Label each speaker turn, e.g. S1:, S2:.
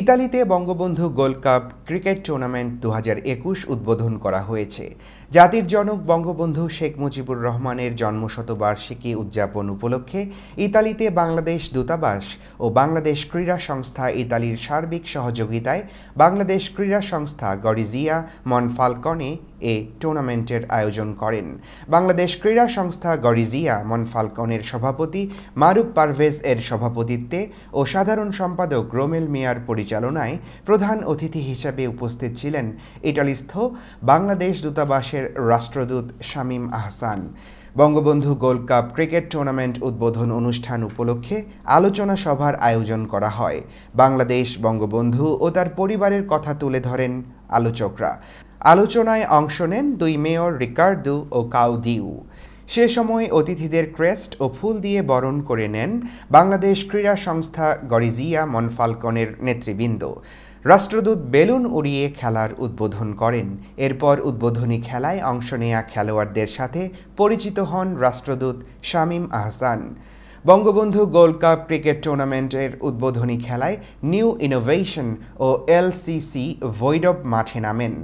S1: ইতালিতে Bangabandhu gold cup cricket tournament দু উদ্বোধন করা হয়েছে জাতির জনক বঙ্গবন্ধু শেখ মুজিবুর রহমানের জন্মশতবার্ষিকী উদযাপন উপলক্ষে ইতালিতে বাংলাদেশ দূতাবাস ও বাংলাদেশ ক্রীড়া সংস্থা ইতালির সার্বিক সহযোগিতায় বাংলাদেশ ক্রীড়া সংস্থা গরিজিয়া মনফালকনে এ টুর্নামেন্টের আয়োজন করেন বাংলাদেশ ক্রীড়া সংস্থা গরিজিয়া মন ফালকনের সভাপতি মারুফ পারভেজ এর সভাপতিত্বে ও সাধারণ সম্পাদক রোমেল মিয়ার পরিচালনায় প্রধান অতিথি হিসাবে উপস্থিত ছিলেন ইটালিস্থ বাংলাদেশ দূতাবাসের রাষ্ট্রদূত Shamim Ahsan Bangabandhu gold cup cricket tournament উদ্বোধন অনুষ্ঠান উপলক্ষে আলোচনা সভার আয়োজন করা হয় বাংলাদেশ বঙ্গবন্ধু ও তার পরিবারের কথা তুলে ধরেন আলোচকরা আলোচনায় অংশ নেন দুই মেয়র রিকার্ডু ও কাউদিউ সে সময় অতিথিদের ক্রেস্ট ও ফুল দিয়ে বরণ করে নেন বাংলাদেশ ক্রীড়া সংস্থা গরিজিয়া মনফালকনের নেতৃবৃন্দ রাষ্ট্রদূত বেলুন উড়িয়ে খেলার উদ্বোধন করেন এরপর উদ্বোধনী খেলায় অংশ নেয়া খেলোয়াড়দের সাথে পরিচিত হন রাষ্ট্রদূত Shamim Ahsan Bangabandhu gold cup cricket
S2: টুর্নামেন্টের উদ্বোধনী খেলায় নিউ ইনোভেশন ও এলসিসি ভৈরব মাঠে নামেন